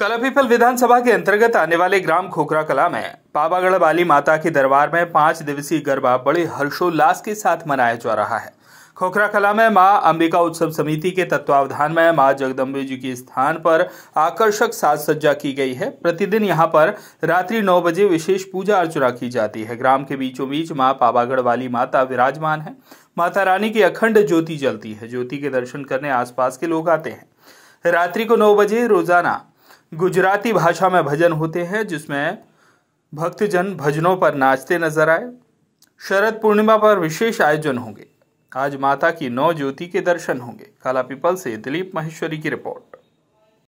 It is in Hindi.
कलापीपल विधानसभा के अंतर्गत आने वाले ग्राम खोखरा कला में पावागढ़ वाली माता के दरबार में पांच दिवसीय गरबा बड़े हर्षोल्लास के साथ मनाया जा रहा है खोखरा कला में मां अंबिका उत्सव समिति के तत्वावधान में मां जगदम्बे जी के स्थान पर आकर्षक साज सज्जा की गई है प्रतिदिन यहां पर रात्रि नौ बजे विशेष पूजा अर्चना की जाती है ग्राम के बीचों बीच मां पावागढ़ वाली माता विराजमान है माता रानी की अखंड ज्योति जलती है ज्योति के दर्शन करने आसपास के लोग आते हैं रात्रि को नौ बजे रोजाना गुजराती भाषा में भजन होते हैं जिसमें भक्तजन भजनों पर नाचते नजर आए शरद पूर्णिमा पर विशेष आयोजन होंगे आज माता की नौ ज्योति के दर्शन होंगे काला पीपल से दिलीप महेश्वरी की रिपोर्ट